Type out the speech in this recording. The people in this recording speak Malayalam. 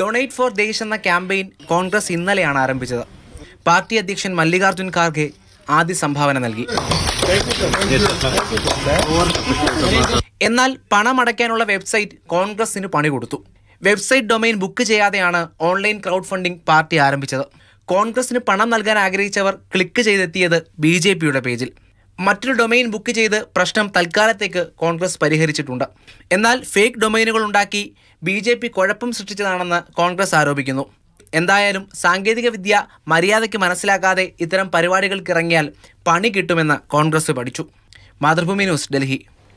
ഡൊണേറ്റ് ഫോർ ദേശ് എന്ന ക്യാമ്പയിൻ കോൺഗ്രസ് ഇന്നലെയാണ് ആരംഭിച്ചത് പാർട്ടി അധ്യക്ഷൻ മല്ലികാർജ്ജുൻ ഖാർഗെ ആദ്യ സംഭാവന നൽകി എന്നാൽ പണമടയ്ക്കാനുള്ള വെബ്സൈറ്റ് കോൺഗ്രസിന് പണി കൊടുത്തു വെബ്സൈറ്റ് ഡൊമൈൻ ബുക്ക് ചെയ്യാതെയാണ് ഓൺലൈൻ ക്രൗഡ് ഫണ്ടിംഗ് പാർട്ടി ആരംഭിച്ചത് കോൺഗ്രസിന് പണം നൽകാൻ ആഗ്രഹിച്ചവർ ക്ലിക്ക് ചെയ്തെത്തിയത് ബി പേജിൽ മറ്റൊരു ഡൊമൈൻ ബുക്ക് ചെയ്ത് പ്രശ്നം തൽക്കാലത്തേക്ക് കോൺഗ്രസ് പരിഹരിച്ചിട്ടുണ്ട് എന്നാൽ ഫേക്ക് ഡൊമൈനുകൾ ഉണ്ടാക്കി ബി ജെ പി കുഴപ്പം സൃഷ്ടിച്ചതാണെന്ന് കോൺഗ്രസ് ആരോപിക്കുന്നു എന്തായാലും സാങ്കേതികവിദ്യ മര്യാദയ്ക്ക് മനസ്സിലാക്കാതെ ഇത്തരം പരിപാടികൾക്കിറങ്ങിയാൽ പണി കിട്ടുമെന്ന് കോൺഗ്രസ് പഠിച്ചു മാതൃഭൂമി ന്യൂസ് ഡൽഹി